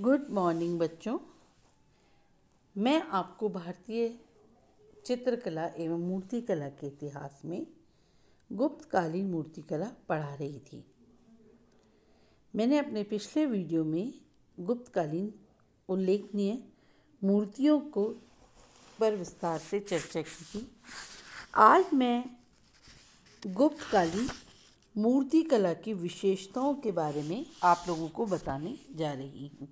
good morning बच्चों मैं आपको भारतीय चित्रकला एवं मूर्तिकला के इतिहास में गुप्तकालीन मूर्तिकला पढ़ा रही थी मैंने अपने पिछले वीडियो में गुप्तकालीन उल्लेखनीय मूर्तियों को पर विस्तार से चर्चा की थी आज मैं गुप्तकालीन मूर्तिकला की विशेषताओं के बारे में आप लोगों को बताने जा रही हूँ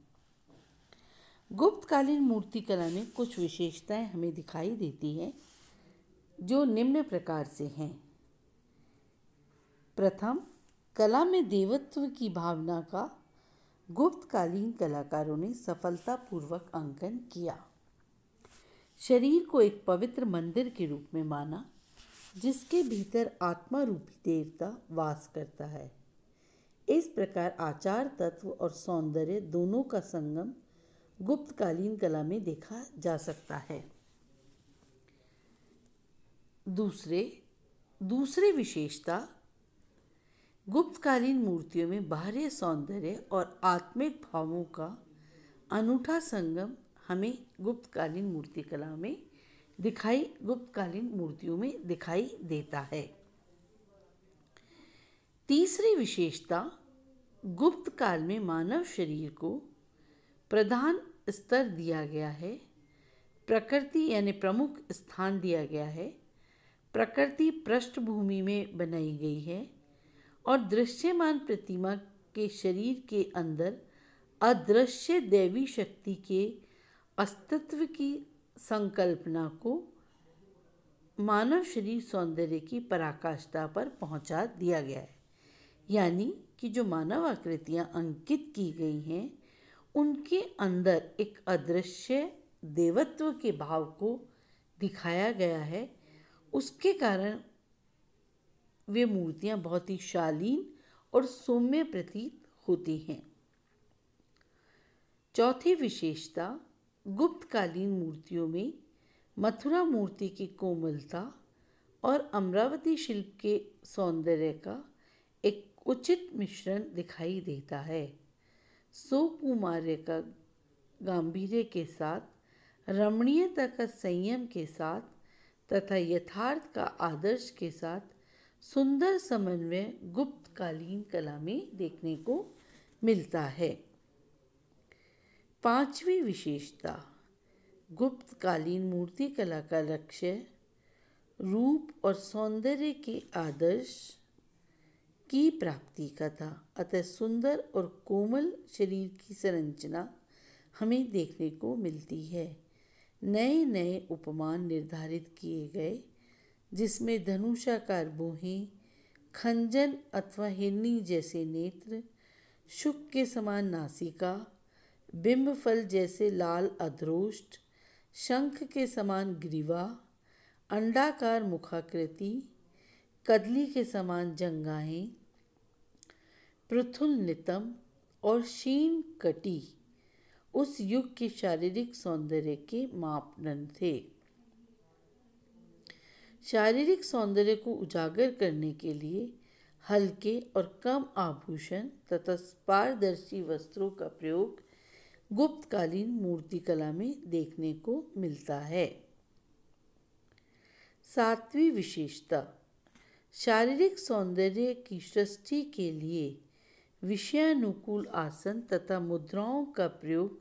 गुप्तकालीन मूर्तिकला में कुछ विशेषताएं हमें दिखाई देती हैं जो निम्न प्रकार से हैं प्रथम कला में देवत्व की भावना का गुप्तकालीन कलाकारों ने सफलतापूर्वक अंकन किया शरीर को एक पवित्र मंदिर के रूप में माना जिसके भीतर आत्मा रूपी देवता वास करता है इस प्रकार आचार तत्व और सौंदर्य दोनों का संगम गुप्तकालीन कला में देखा जा सकता है दूसरे दूसरे विशेषता गुप्तकालीन मूर्तियों में बाह्य सौंदर्य और आत्मिक भावों का अनूठा संगम हमें गुप्तकालीन मूर्तिकला में दिखाई गुप्तकालीन मूर्तियों में दिखाई देता है तीसरी विशेषता गुप्त काल में मानव शरीर को प्रधान स्तर दिया गया है प्रकृति यानी प्रमुख स्थान दिया गया है प्रकृति पृष्ठभूमि में बनाई गई है और दृश्यमान प्रतिमा के शरीर के अंदर अदृश्य देवी शक्ति के अस्तित्व की संकल्पना को मानव शरीर सौंदर्य की पराकाष्ठा पर पहुंचा दिया गया है यानी कि जो मानव आकृतियां अंकित की गई हैं उनके अंदर एक अदृश्य देवत्व के भाव को दिखाया गया है उसके कारण वे मूर्तियां बहुत ही शालीन और सौम्य प्रतीत होती हैं चौथी विशेषता गुप्तकालीन मूर्तियों में मथुरा मूर्ति की कोमलता और अमरावती शिल्प के सौंदर्य का एक उचित मिश्रण दिखाई देता है सुकुमार्य का गांधीर्य के साथ रमणीयता का संयम के साथ तथा यथार्थ का आदर्श के साथ सुंदर समन्वय गुप्तकालीन कला में देखने को मिलता है पांचवी विशेषता गुप्तकालीन मूर्ति कला का लक्ष्य रूप और सौंदर्य के आदर्श की प्राप्ति का था अतः सुंदर और कोमल शरीर की संरचना हमें देखने को मिलती है नए नए उपमान निर्धारित किए गए जिसमें धनुषाकार बूहें खंजन अथवा हिरनी जैसे नेत्र शुक के समान नासिका बिंब फल जैसे लाल अध्रोष्ट शंख के समान ग्रीवा अंडाकार मुखाकृति कदली के समान जंगाएं पृथुल नितम और शीन कटी उस युग के शारीरिक सौंदर्य के मापदंड थे शारीरिक सौंदर्य को उजागर करने के लिए हल्के और कम आभूषण तथा पारदर्शी वस्त्रों का प्रयोग गुप्तकालीन मूर्तिकला में देखने को मिलता है सातवीं विशेषता शारीरिक सौंदर्य की सृष्टि के लिए विषयानुकूल आसन तथा मुद्राओं का प्रयोग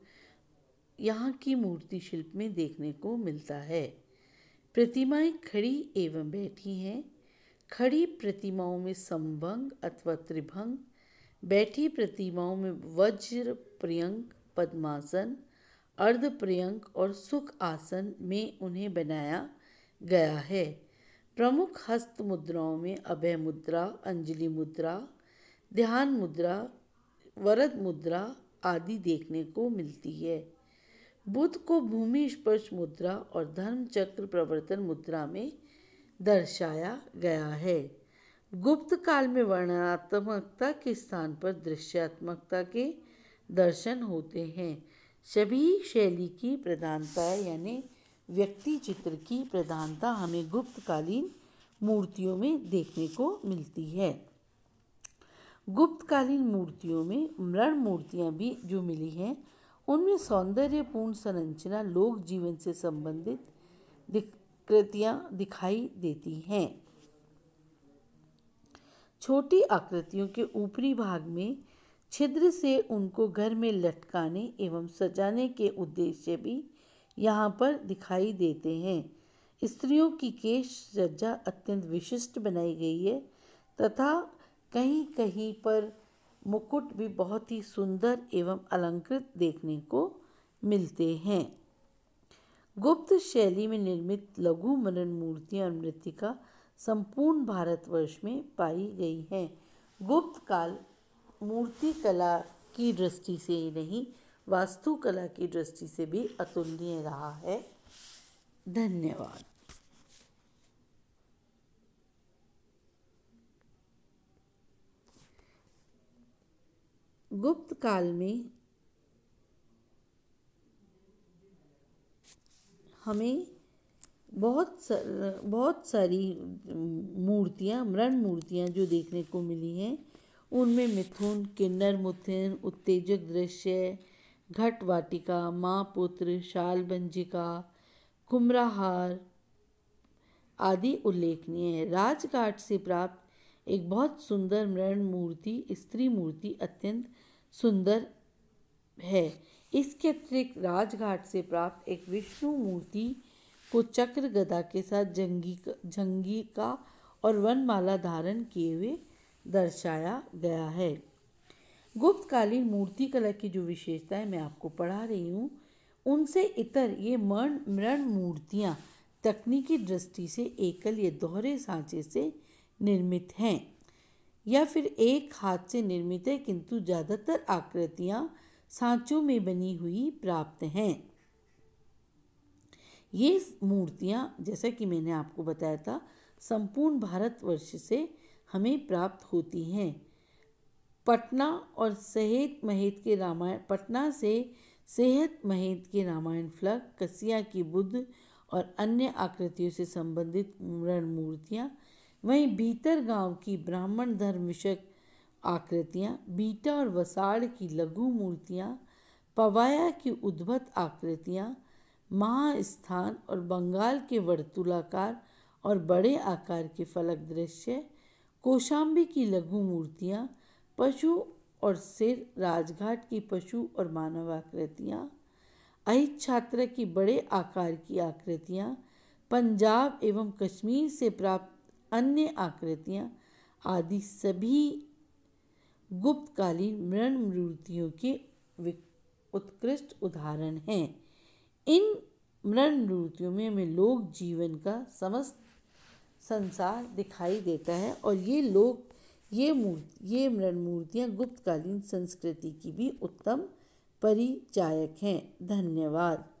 यहाँ की मूर्ति शिल्प में देखने को मिलता है प्रतिमाएं खड़ी एवं बैठी हैं खड़ी प्रतिमाओं में संभंग अथवा त्रिभंग बैठी प्रतिमाओं में वज्र प्रियंक पद्मासन अर्ध प्रियंक और सुख आसन में उन्हें बनाया गया है प्रमुख हस्त मुद्राओं में अभय मुद्रा अंजलि मुद्रा ध्यान मुद्रा वरद मुद्रा आदि देखने को मिलती है बुद्ध को भूमि स्पर्श मुद्रा और धर्म चक्र प्रवर्तन मुद्रा में दर्शाया गया है गुप्त काल में वर्णनात्मकता के स्थान पर दृश्यात्मकता के दर्शन होते हैं सभी शैली की प्रधानता यानी व्यक्ति चित्र की प्रधानता हमें गुप्तकालीन मूर्तियों में देखने को मिलती है गुप्तकालीन मूर्तियों में मृण मूर्तियाँ भी जो मिली हैं उनमें सौंदर्यपूर्ण संरचना लोक जीवन से संबंधित कृतियाँ दिखाई देती हैं छोटी आकृतियों के ऊपरी भाग में छिद्र से उनको घर में लटकाने एवं सजाने के उद्देश्य भी यहाँ पर दिखाई देते हैं स्त्रियों की केश सज्जा अत्यंत विशिष्ट बनाई गई है तथा कहीं कहीं पर मुकुट भी बहुत ही सुंदर एवं अलंकृत देखने को मिलते हैं गुप्त शैली में निर्मित लघु मनन मूर्तियाँ और मृतिका संपूर्ण भारतवर्ष में पाई गई हैं गुप्त काल मूर्ति कला की दृष्टि से ही नहीं वास्तुकला की दृष्टि से भी अतुलनीय रहा है धन्यवाद गुप्त काल में हमें बहुत सर, बहुत सारी मूर्तियाँ मृण मूर्तियाँ जो देखने को मिली हैं उनमें मिथुन किन्नर मुथिन उत्तेजक दृश्य घट वाटिका माँ पुत्र शाल बंजिका कुमराहार आदि उल्लेखनीय है राजघाट से प्राप्त एक बहुत सुंदर मृण मूर्ति स्त्री मूर्ति अत्यंत सुंदर है इसके अतिरिक्त राजघाट से प्राप्त एक विष्णु मूर्ति को चक्र गदा के साथ जंगी जंगी का और वनमाला धारण किए हुए दर्शाया गया है गुप्तकालीन मूर्ति कला की जो विशेषताएं मैं आपको पढ़ा रही हूँ उनसे इतर ये मण मृण मूर्तियाँ तकनीकी दृष्टि से एकल या दोहरे सांचे से निर्मित हैं या फिर एक हाथ से निर्मित है किंतु ज़्यादातर आकृतियाँ सांचों में बनी हुई प्राप्त हैं ये मूर्तियाँ जैसा कि मैंने आपको बताया था संपूर्ण भारतवर्ष से हमें प्राप्त होती हैं पटना और सेहत महेत के रामायण पटना से सेहत महेत के रामायण फ्लक कसिया की बुद्ध और अन्य आकृतियों से संबंधित मूर्तियाँ वहीं भीतर गांव की ब्राह्मण धर्म विषयक आकृतियाँ बीटा और वसाड़ की लघु मूर्तियाँ पवाया की उद्भत आकृतियाँ महास्थान और बंगाल के वर्तुलाकार और बड़े आकार के फलक दृश्य कोशाम्बी की लघु मूर्तियाँ पशु और सिर राजघाट की पशु और मानव आकृतियाँ अहित छात्र की बड़े आकार की आकृतियाँ पंजाब एवं कश्मीर से प्राप्त अन्य आकृतियाँ आदि सभी गुप्तकालीन मृण मूर्तियों के उत्कृष्ट उदाहरण हैं इन मृण मूर्तियों में हमें लोक जीवन का समस्त संसार दिखाई देता है और ये लोक ये मूर्ति ये मृण मूर्तियाँ गुप्तकालीन संस्कृति की भी उत्तम परिचायक हैं धन्यवाद